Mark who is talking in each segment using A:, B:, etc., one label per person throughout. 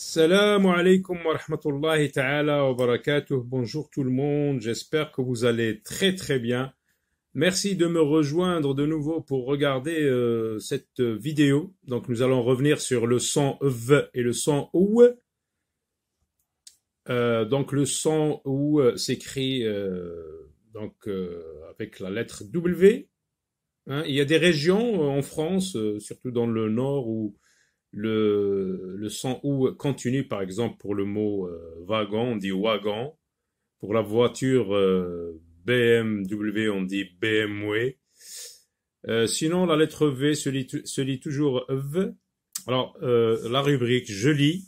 A: Salam alaikum wa rahmatullahi ta'ala wa barakatuh. Bonjour tout le monde, j'espère que vous allez très très bien. Merci de me rejoindre de nouveau pour regarder euh, cette vidéo. Donc nous allons revenir sur le son V et le son OU. Euh, donc le son OU s'écrit euh, donc avec la lettre W. Hein. il y a des régions en France, surtout dans le nord, où le, son ou continue, par exemple, pour le mot euh, wagon, on dit wagon. Pour la voiture euh, BMW, on dit BMW. Euh, sinon, la lettre V se se lit toujours V. Alors, la rubrique je lis.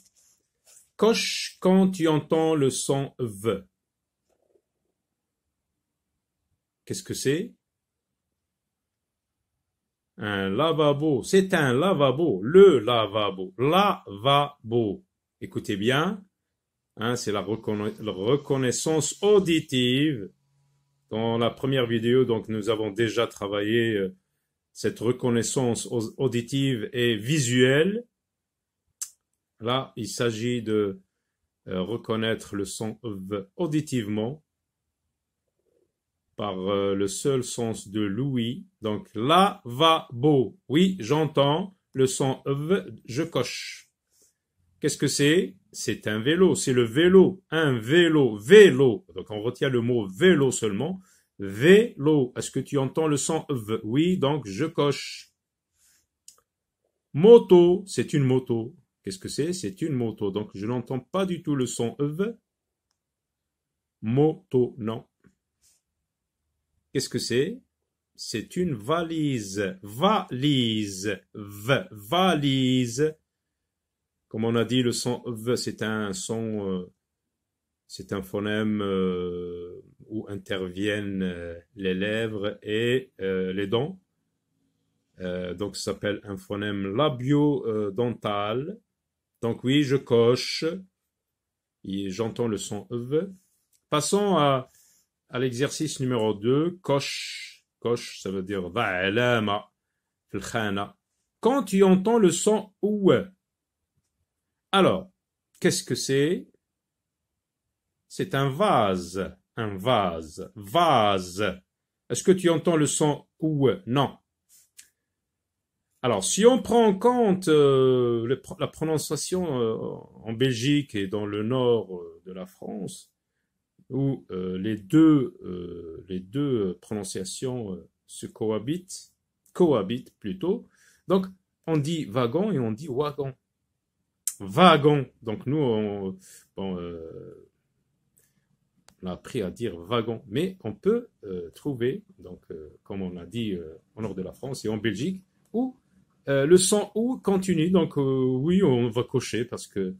A: Coche quand tu entends le son V. Qu'est-ce que c'est un lavabo. C'est un lavabo. Le lavabo. Lavabo. Écoutez bien. Hein, c'est la, reconnaissance auditive. Dans la première vidéo, donc, nous avons déjà travaillé euh, cette reconnaissance auditive et visuelle. Là, il s'agit de euh, reconnaître le son auditivement par euh, le seul sens de l'ouïe. Donc, lavabo. Oui, j'entends le son v, je coche. Qu'est-ce que c'est C'est un vélo, c'est le vélo, un vélo, vélo. Donc, on retient le mot vélo seulement. Vélo. Est-ce que tu entends le son v Oui, donc je coche. Moto, c'est une moto. Qu'est-ce que c'est C'est une moto. Donc, je n'entends pas du tout le son v. Moto, non. Qu'est-ce que c'est C'est une valise. Valise. V. Valise. Comme on a dit, le son V, c'est un son, euh, c'est un phonème euh, où interviennent euh, les lèvres et les dents. donc, ça s'appelle un phonème labio-dental. Donc oui, je coche. J'entends le son V. Passons à à l'exercice numéro 2, coche, coche, ça veut dire va'alama, l'chana. Quand tu entends le son ou, alors, qu'est-ce que c'est? C'est un vase, un vase, vase. Est-ce que tu entends le son ou? Non. Alors, si on prend en compte euh, la prononciation euh, en Belgique et dans le nord euh, de la France, où euh, les, deux, euh, les deux prononciations euh, se cohabitent, cohabitent plutôt. Donc, on dit wagon et on dit wagon. Wagon. Donc, nous, on, a appris à dire wagon, mais on peut trouver, donc, comme on a dit en nord de la France et en Belgique, où le son ou continue. Donc, oui, on va cocher parce que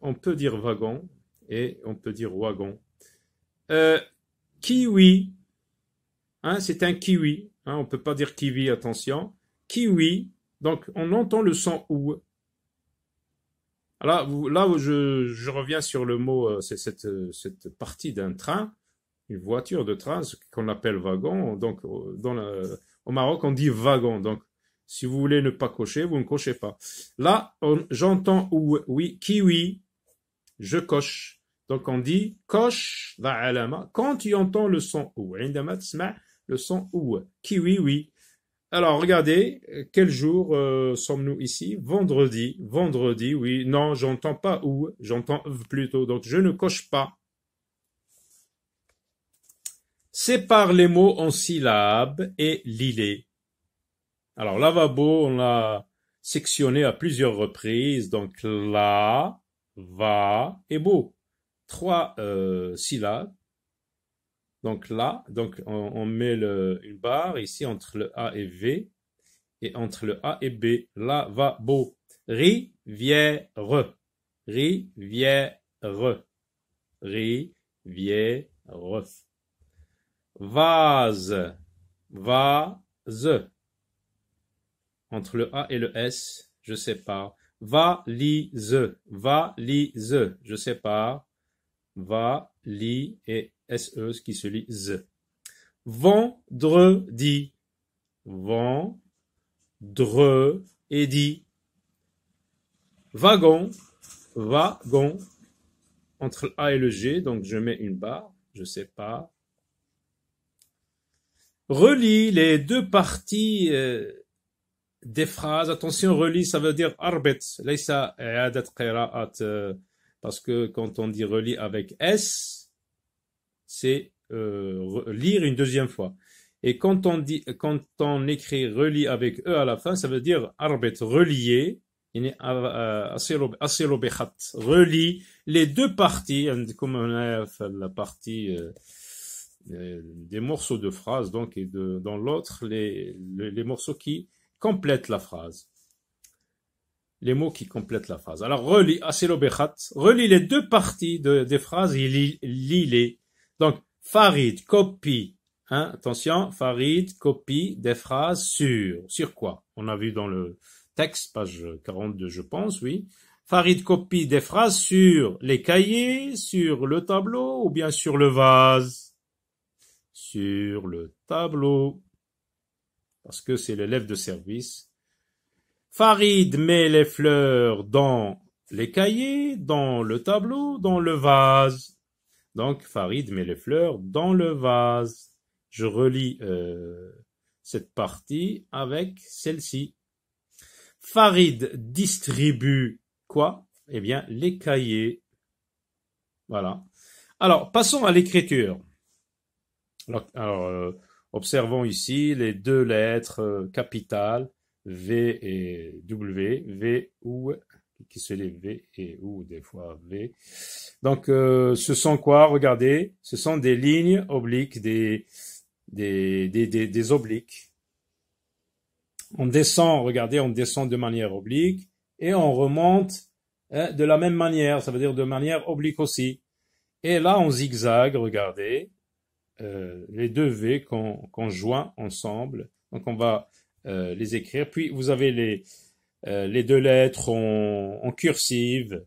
A: on peut dire wagon, et on peut dire wagon. Euh, kiwi, hein, c'est un kiwi. Hein, on ne peut pas dire kiwi, attention. Kiwi, donc on entend le son ou. là, où je, reviens sur le mot, euh, c'est euh, cette, partie d'un train, une voiture de train, ce qu'on appelle wagon. Donc au Maroc, on dit wagon. Donc si vous voulez ne pas cocher, vous ne cochez pas. Là, j'entends ou, oui, kiwi, je coche. Donc on dit la alama quand tu entends le son ou. Le son ou. Qui oui Alors regardez, quel jour euh, sommes-nous ici Vendredi. Vendredi, oui. Non, j'entends pas ou, j'entends plutôt. Donc je ne coche pas. Sépare les mots en syllabes et Alors Alors lavabo, on l'a sectionné à plusieurs reprises. Donc la, va et beau trois euh, syllabes. Donc là, donc on, met le, une barre ici entre le A et V et entre le A et B. Là va beau. Rivière. Rivière. Rivière. Vase. Vase. Entre le A et le S, je sépare. Valise. Valise. Je sépare va, li et se qui se lit z. Vendredi. dit. Wagon. Wagon. Entre le A et le G, donc je mets une barre, je sais pas. Relis les deux parties euh, des phrases. Attention, relis, ça veut dire arbet. Laissa adat qira'at. Euh, parce que quand on dit relire avec S, c'est euh, lire une deuxième fois. Et quand on, écrit relis avec E à la fin, ça veut dire arbet, relier, euh, euh, relie les deux parties, comme on a fait la partie des morceaux de phrase, donc, et dans l'autre, les morceaux qui complètent la phrase les mots qui complètent la phrase. Alors relis asilobechat, relis les deux parties de, des phrases et lis, les. Donc Farid copie, hein, attention, Farid copie des phrases sur sur quoi On a vu dans le texte page 42 je pense, oui. Farid copie des phrases sur les cahiers, sur le tableau ou bien sur le vase. Sur le tableau. Parce que c'est l'élève de service Farid met les fleurs dans les cahiers, dans le tableau, dans le vase. Donc Farid met les fleurs dans le vase. Je relis euh, cette partie avec celle-ci. Farid distribue quoi Eh bien, les cahiers. Voilà. Alors, passons à l'écriture. Alors, euh, observons ici les deux lettres euh, capitales V et W, V ou qui se lève V et ou des fois V. Donc, euh, ce sont quoi Regardez, ce sont des lignes obliques, des des, obliques. On descend, regardez, on descend de manière oblique et on remonte hein, de la même manière, ça veut dire de manière oblique aussi. Et là, on zigzag, regardez, euh, les deux V qu'on joint ensemble. Donc, on va euh, les écrire. Puis vous avez les, euh, les deux lettres en, cursive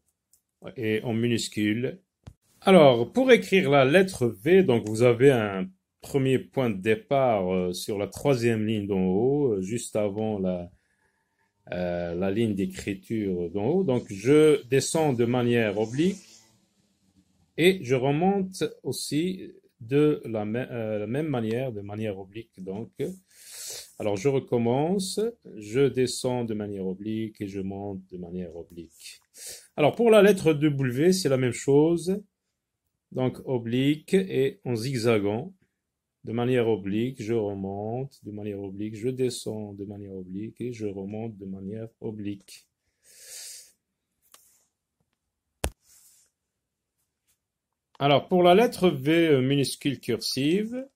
A: et en minuscule. Alors, pour écrire la lettre V, donc vous avez un premier point de départ euh, sur la troisième ligne d'en haut, juste avant la, la ligne d'écriture d'en haut. Donc, je descends de manière oblique et je remonte aussi de la, la même manière, de manière oblique. Donc, alors je recommence, je descends de manière oblique et je monte de manière oblique. Alors pour la lettre de W, c'est la même chose. Donc oblique et en zigzagant. De manière oblique, je remonte, de manière oblique, je descends de manière oblique et je remonte de manière oblique. Alors pour la lettre V euh, minuscule cursive,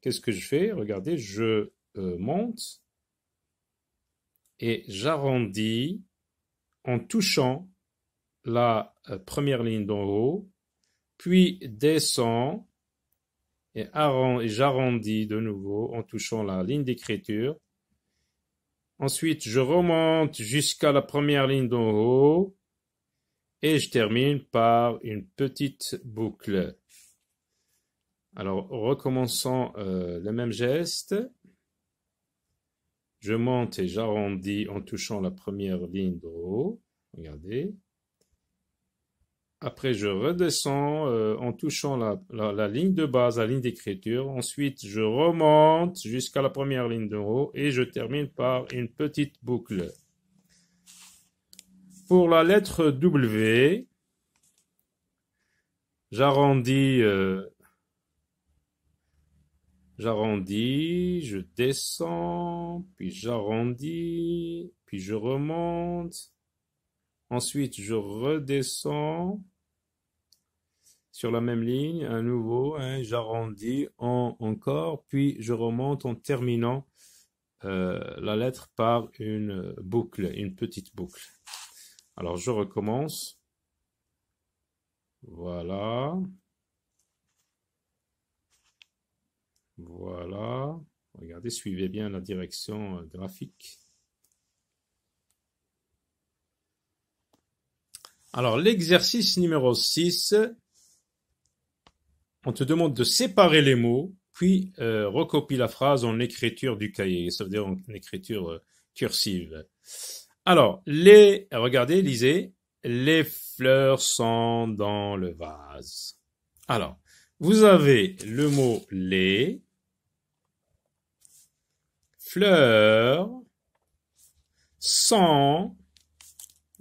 A: qu'est-ce que je fais Regardez, je euh, monte et j'arrondis en touchant la euh, première ligne d'en haut, puis descends et j'arrondis de nouveau en touchant la ligne d'écriture. Ensuite, je remonte jusqu'à la première ligne d'en haut et je termine par une petite boucle. Alors, recommençons euh, le même geste. Je monte et j'arrondis en touchant la première ligne de haut. Regardez. Après, je redescends euh, en touchant la, ligne de base, la ligne d'écriture. Ensuite, je remonte jusqu'à la première ligne de haut et je termine par une petite boucle. Pour la lettre W, j'arrondis euh, J'arrondis, je descends, puis j'arrondis, puis je remonte. Ensuite, je redescends sur la même ligne, à nouveau, hein, j'arrondis en, encore, puis je remonte en terminant euh, la lettre par une boucle, une petite boucle. Alors, je recommence. Voilà. Voilà. Regardez, suivez bien la direction euh, graphique. Alors, l'exercice numéro 6, on te demande de séparer les mots, puis euh, recopie la phrase en écriture du cahier, ça veut dire en écriture euh, cursive. Alors, les, regardez, lisez, les fleurs sont dans le vase. Alors, vous avez le mot les, fleurs sont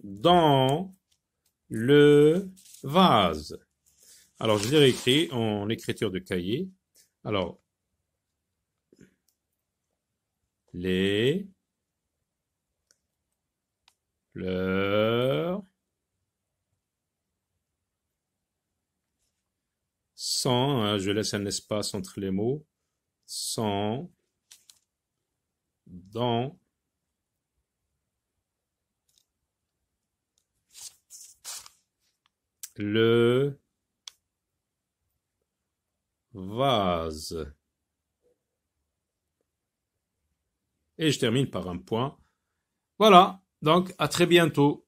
A: dans le vase. Alors, je l'ai réécrit en écriture de cahier. Alors, les fleurs sans hein, je laisse un espace entre les mots, sans dans le vase. Et je termine par un point. Voilà, donc à très bientôt.